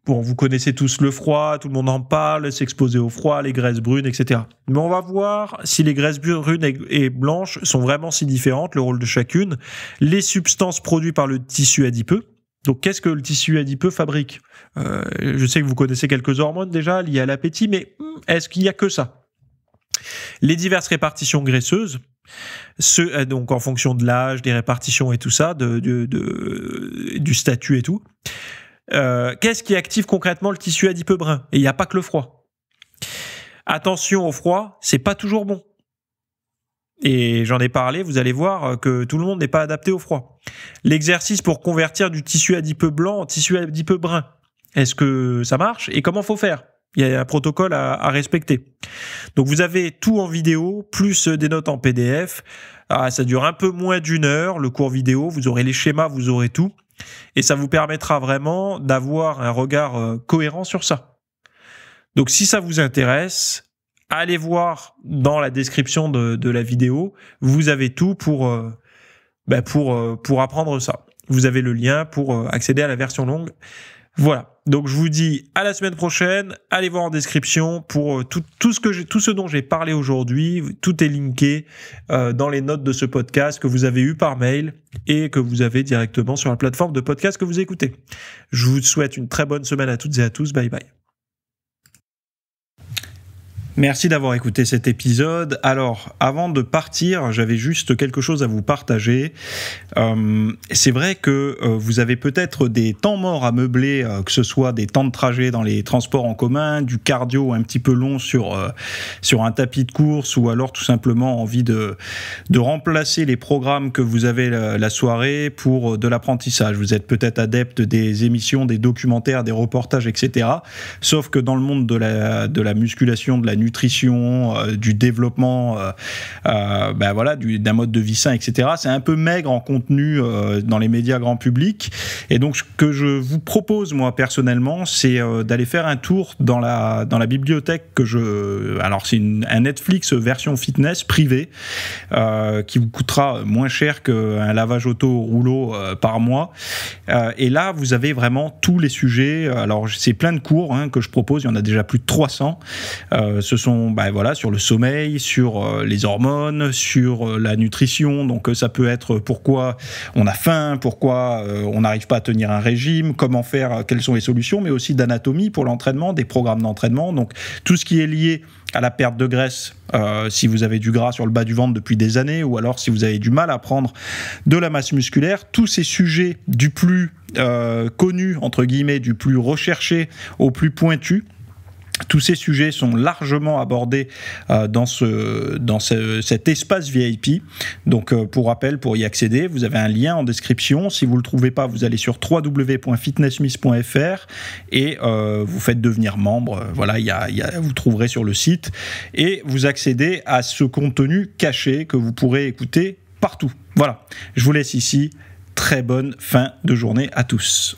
Bon, vous connaissez tous le froid, tout le monde en parle, s'exposer au froid, les graisses brunes, etc. Mais on va voir si les graisses brunes et blanches sont vraiment si différentes, le rôle de chacune, les substances produites par le tissu adipeux, donc, qu'est-ce que le tissu adipeux fabrique euh, Je sais que vous connaissez quelques hormones déjà liées à l'appétit, mais hmm, est-ce qu'il n'y a que ça Les diverses répartitions graisseuses, ce, euh, donc en fonction de l'âge, des répartitions et tout ça, du statut et tout, euh, qu'est-ce qui active concrètement le tissu adipeux brun Et il n'y a pas que le froid. Attention au froid, c'est pas toujours bon. Et j'en ai parlé, vous allez voir euh, que tout le monde n'est pas adapté au froid. L'exercice pour convertir du tissu adipeux blanc en tissu adipeux brun, est-ce que ça marche et comment faut faire Il y a un protocole à, respecter. Donc vous avez tout en vidéo, plus des notes en PDF. Ah, ça dure un peu moins d'une heure, le cours vidéo, vous aurez les schémas, vous aurez tout. Et ça vous permettra vraiment d'avoir un regard euh, cohérent sur ça. Donc si ça vous intéresse, allez voir dans la description de, la vidéo, vous avez tout pour, euh, bah, pour, euh, pour apprendre ça. Vous avez le lien pour accéder à la version longue. Voilà. Donc je vous dis à la semaine prochaine. Allez voir en description pour euh, tout, ce que j'ai, tout ce dont j'ai parlé aujourd'hui. Tout est linké euh, dans les notes de ce podcast que vous avez eu par mail et que vous avez directement sur la plateforme de podcast que vous écoutez. Je vous souhaite une très bonne semaine à toutes et à tous. Bye bye. Merci d'avoir écouté cet épisode. Alors, avant de partir, j'avais juste quelque chose à vous partager. Euh, c'est vrai que euh, vous avez peut-être des temps morts à meubler, euh, que ce soit des temps de trajet dans les transports en commun, du cardio un petit peu long sur, sur un tapis de course, ou alors tout simplement envie de, de remplacer les programmes que vous avez la, la soirée pour de l'apprentissage. Vous êtes peut-être adepte des émissions, des documentaires, des reportages, etc. Sauf que dans le monde de la, de la musculation, de la nutrition, euh, du développement, euh, euh, ben voilà, d'un mode de vie sain, etc. C'est un peu maigre en contenu dans les médias grand public. Et donc, ce que je vous propose, moi, personnellement, c'est d'aller faire un tour dans la, dans la bibliothèque que je. Alors, c'est un Netflix version fitness privée qui vous coûtera moins cher qu'un lavage auto rouleau par mois. et là, vous avez vraiment tous les sujets. Alors, c'est plein de cours hein, que je propose. Il y en a déjà plus de 300. ce ce sont bah, voilà, sur le sommeil, sur euh, les hormones, sur euh, la nutrition. Donc euh, ça peut être pourquoi on a faim, pourquoi on n'arrive pas à tenir un régime, comment faire, quelles sont les solutions, mais aussi d'anatomie pour l'entraînement, des programmes d'entraînement. Donc tout ce qui est lié à la perte de graisse si vous avez du gras sur le bas du ventre depuis des années ou alors si vous avez du mal à prendre de la masse musculaire. Tous ces sujets du plus connu, entre guillemets, du plus recherché au plus pointu, tous ces sujets sont largement abordés euh, dans, ce, dans cet espace VIP. Donc, euh, pour rappel, pour y accéder, vous avez un lien en description. Si vous ne le trouvez pas, vous allez sur www.fitnessmiss.fr et euh, vous faites devenir membre. Voilà, y vous trouverez sur le site et vous accédez à ce contenu caché que vous pourrez écouter partout. Voilà, je vous laisse ici. Très bonne fin de journée à tous.